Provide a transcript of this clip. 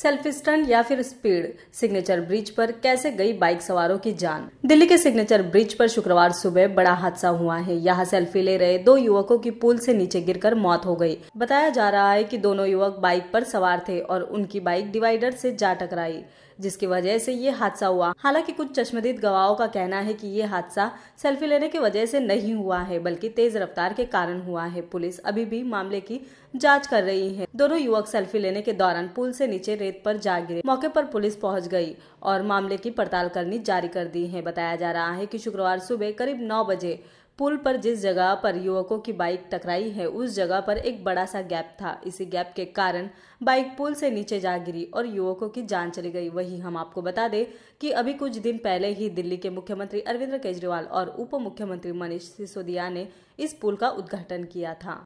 selfie stunt या फिर speed signature bridge पर कैसे गई बाइक सवारों की जान दिल्ली के सिग्नेचर ब्रिज पर शुक्रवार सुबह बड़ा हादसा हुआ है यहाँ सेल्फी ले रहे दो युवकों की पुल से नीचे गिरकर मौत हो गई बताया जा रहा है कि दोनों युवक बाइक पर सवार थे और उनकी बाइक डिवाइडर से जा टकराई जिसकी वजह से ये हादसा हुआ हालांकि कुछ चश्मदीद गवाहों का कहना है कि ये हादसा सेल्फी लेने की वजह से नहीं हुआ है बल्कि तेज रफ्तार के कारण हुआ है पुलिस अभी भी मामले की जाँच कर रही है दोनों युवक सेल्फी लेने के दौरान पुल से नीचे रेत पर जा गिरे मौके पर पुलिस पहुंच गई और मामले की पड़ताल करनी जारी कर दी है बताया जा रहा है कि शुक्रवार सुबह करीब नौ बजे पुल पर जिस जगह पर युवकों की बाइक टकराई है उस जगह पर एक बड़ा सा गैप था इसी गैप के कारण बाइक पुल से नीचे जा गिरी और युवकों की जान चली गई वहीं हम आपको बता दें कि अभी कुछ दिन पहले ही दिल्ली के मुख्यमंत्री अरविंद केजरीवाल और उप मुख्यमंत्री मनीष सिसोदिया ने इस पुल का उद्घाटन किया था